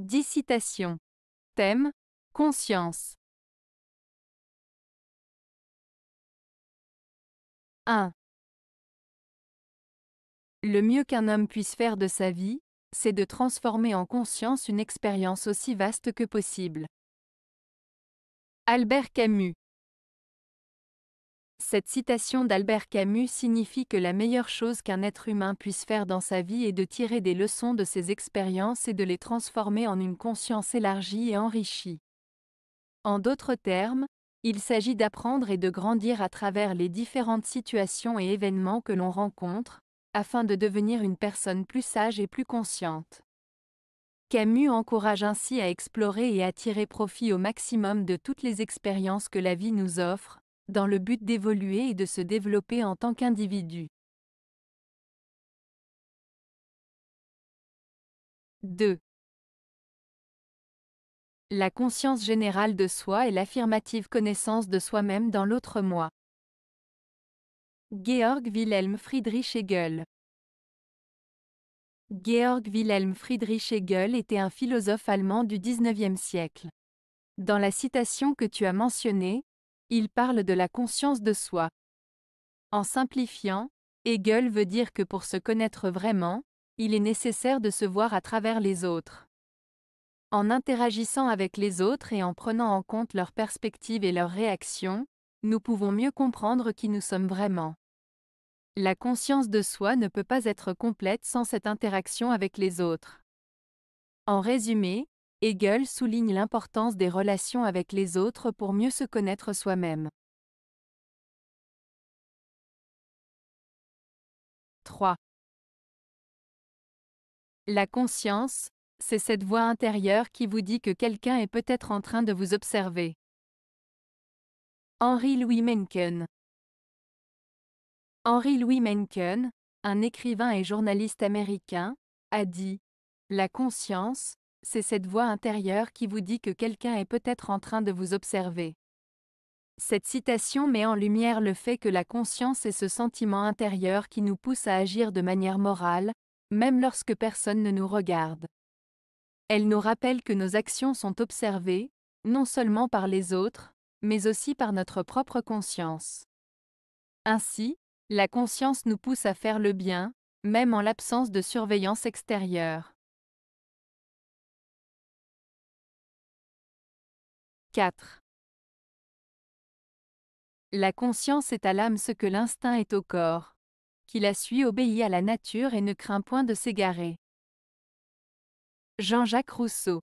10 citations. Thème Conscience. 1. Le mieux qu'un homme puisse faire de sa vie, c'est de transformer en conscience une expérience aussi vaste que possible. Albert Camus cette citation d'Albert Camus signifie que la meilleure chose qu'un être humain puisse faire dans sa vie est de tirer des leçons de ses expériences et de les transformer en une conscience élargie et enrichie. En d'autres termes, il s'agit d'apprendre et de grandir à travers les différentes situations et événements que l'on rencontre, afin de devenir une personne plus sage et plus consciente. Camus encourage ainsi à explorer et à tirer profit au maximum de toutes les expériences que la vie nous offre, dans le but d'évoluer et de se développer en tant qu'individu. 2. La conscience générale de soi et l'affirmative connaissance de soi-même dans l'autre moi. Georg Wilhelm Friedrich Hegel Georg Wilhelm Friedrich Hegel était un philosophe allemand du XIXe siècle. Dans la citation que tu as mentionnée, il parle de la conscience de soi. En simplifiant, Hegel veut dire que pour se connaître vraiment, il est nécessaire de se voir à travers les autres. En interagissant avec les autres et en prenant en compte leurs perspectives et leurs réactions, nous pouvons mieux comprendre qui nous sommes vraiment. La conscience de soi ne peut pas être complète sans cette interaction avec les autres. En résumé, Hegel souligne l'importance des relations avec les autres pour mieux se connaître soi-même. 3. La conscience, c'est cette voix intérieure qui vous dit que quelqu'un est peut-être en train de vous observer. Henri Louis Mencken Henri Louis Mencken, un écrivain et journaliste américain, a dit La conscience, c'est cette voix intérieure qui vous dit que quelqu'un est peut-être en train de vous observer. Cette citation met en lumière le fait que la conscience est ce sentiment intérieur qui nous pousse à agir de manière morale, même lorsque personne ne nous regarde. Elle nous rappelle que nos actions sont observées, non seulement par les autres, mais aussi par notre propre conscience. Ainsi, la conscience nous pousse à faire le bien, même en l'absence de surveillance extérieure. 4. La conscience est à l'âme ce que l'instinct est au corps. Qui la suit obéit à la nature et ne craint point de s'égarer. Jean-Jacques Rousseau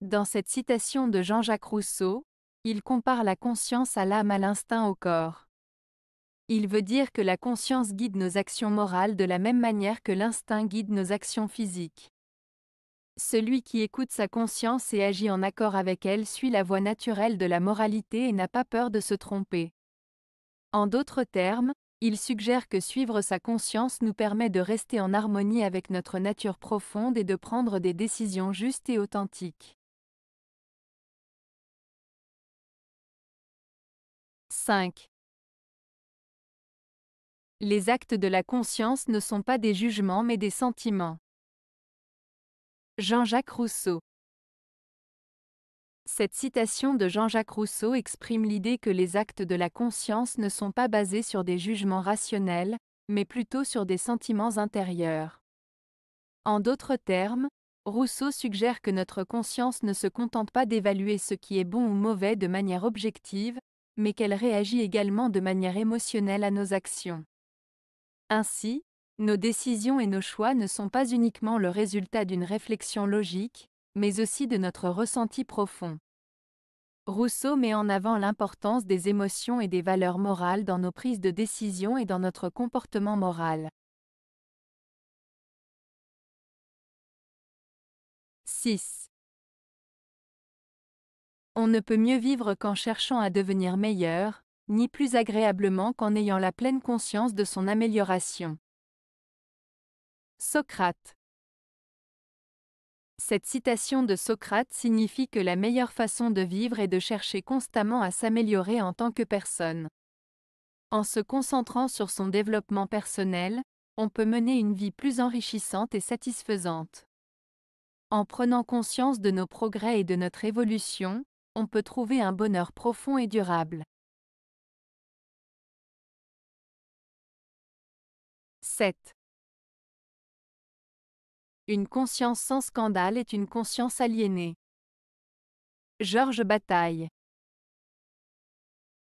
Dans cette citation de Jean-Jacques Rousseau, il compare la conscience à l'âme à l'instinct au corps. Il veut dire que la conscience guide nos actions morales de la même manière que l'instinct guide nos actions physiques. Celui qui écoute sa conscience et agit en accord avec elle suit la voie naturelle de la moralité et n'a pas peur de se tromper. En d'autres termes, il suggère que suivre sa conscience nous permet de rester en harmonie avec notre nature profonde et de prendre des décisions justes et authentiques. 5. Les actes de la conscience ne sont pas des jugements mais des sentiments. Jean-Jacques Rousseau Cette citation de Jean-Jacques Rousseau exprime l'idée que les actes de la conscience ne sont pas basés sur des jugements rationnels, mais plutôt sur des sentiments intérieurs. En d'autres termes, Rousseau suggère que notre conscience ne se contente pas d'évaluer ce qui est bon ou mauvais de manière objective, mais qu'elle réagit également de manière émotionnelle à nos actions. Ainsi, nos décisions et nos choix ne sont pas uniquement le résultat d'une réflexion logique, mais aussi de notre ressenti profond. Rousseau met en avant l'importance des émotions et des valeurs morales dans nos prises de décision et dans notre comportement moral. 6. On ne peut mieux vivre qu'en cherchant à devenir meilleur, ni plus agréablement qu'en ayant la pleine conscience de son amélioration. Socrate. Cette citation de Socrate signifie que la meilleure façon de vivre est de chercher constamment à s'améliorer en tant que personne. En se concentrant sur son développement personnel, on peut mener une vie plus enrichissante et satisfaisante. En prenant conscience de nos progrès et de notre évolution, on peut trouver un bonheur profond et durable. 7. Une conscience sans scandale est une conscience aliénée. Georges Bataille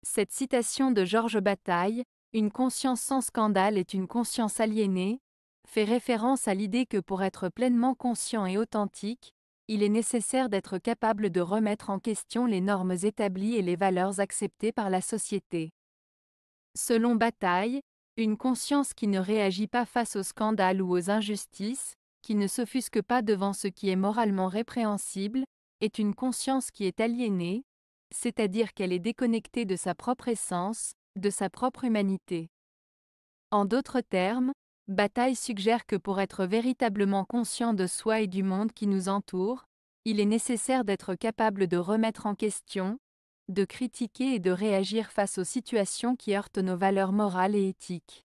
Cette citation de Georges Bataille, Une conscience sans scandale est une conscience aliénée, fait référence à l'idée que pour être pleinement conscient et authentique, il est nécessaire d'être capable de remettre en question les normes établies et les valeurs acceptées par la société. Selon Bataille, une conscience qui ne réagit pas face aux scandales ou aux injustices, qui ne s'offusque pas devant ce qui est moralement répréhensible, est une conscience qui est aliénée, c'est-à-dire qu'elle est déconnectée de sa propre essence, de sa propre humanité. En d'autres termes, Bataille suggère que pour être véritablement conscient de soi et du monde qui nous entoure, il est nécessaire d'être capable de remettre en question, de critiquer et de réagir face aux situations qui heurtent nos valeurs morales et éthiques.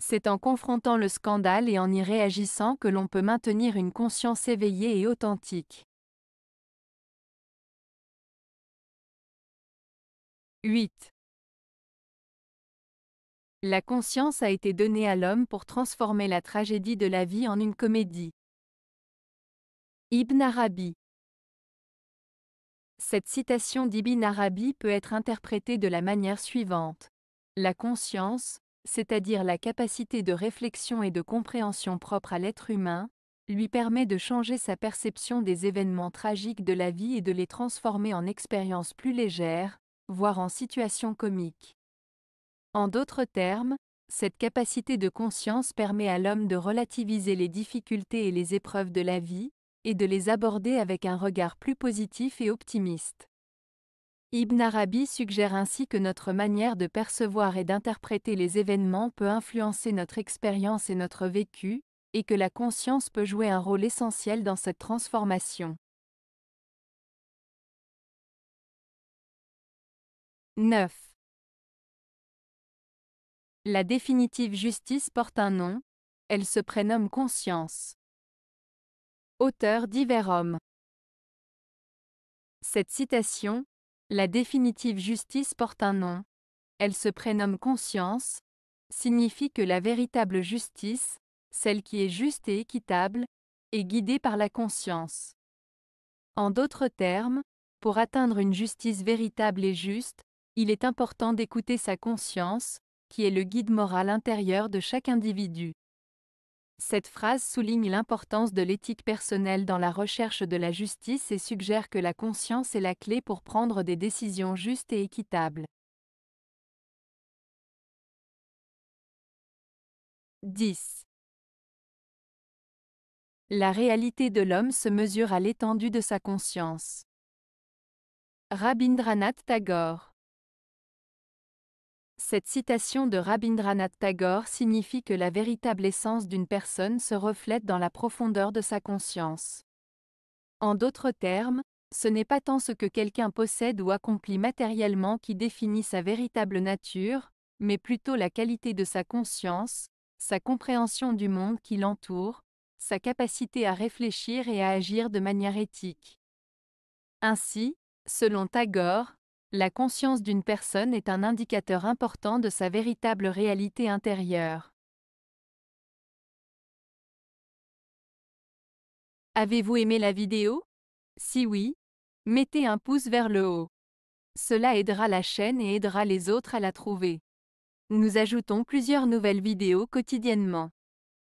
C'est en confrontant le scandale et en y réagissant que l'on peut maintenir une conscience éveillée et authentique. 8. La conscience a été donnée à l'homme pour transformer la tragédie de la vie en une comédie. Ibn Arabi Cette citation d'Ibn Arabi peut être interprétée de la manière suivante. La conscience, c'est-à-dire la capacité de réflexion et de compréhension propre à l'être humain, lui permet de changer sa perception des événements tragiques de la vie et de les transformer en expériences plus légères, voire en situations comiques. En d'autres termes, cette capacité de conscience permet à l'homme de relativiser les difficultés et les épreuves de la vie, et de les aborder avec un regard plus positif et optimiste. Ibn Arabi suggère ainsi que notre manière de percevoir et d'interpréter les événements peut influencer notre expérience et notre vécu, et que la conscience peut jouer un rôle essentiel dans cette transformation. 9. La définitive justice porte un nom, elle se prénomme conscience. Auteur divers hommes. Cette citation, la définitive justice porte un nom. Elle se prénomme conscience, signifie que la véritable justice, celle qui est juste et équitable, est guidée par la conscience. En d'autres termes, pour atteindre une justice véritable et juste, il est important d'écouter sa conscience, qui est le guide moral intérieur de chaque individu. Cette phrase souligne l'importance de l'éthique personnelle dans la recherche de la justice et suggère que la conscience est la clé pour prendre des décisions justes et équitables. 10. La réalité de l'homme se mesure à l'étendue de sa conscience. Rabindranath Tagore cette citation de Rabindranath Tagore signifie que la véritable essence d'une personne se reflète dans la profondeur de sa conscience. En d'autres termes, ce n'est pas tant ce que quelqu'un possède ou accomplit matériellement qui définit sa véritable nature, mais plutôt la qualité de sa conscience, sa compréhension du monde qui l'entoure, sa capacité à réfléchir et à agir de manière éthique. Ainsi, selon Tagore, la conscience d'une personne est un indicateur important de sa véritable réalité intérieure. Avez-vous aimé la vidéo Si oui, mettez un pouce vers le haut. Cela aidera la chaîne et aidera les autres à la trouver. Nous ajoutons plusieurs nouvelles vidéos quotidiennement.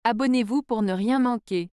Abonnez-vous pour ne rien manquer.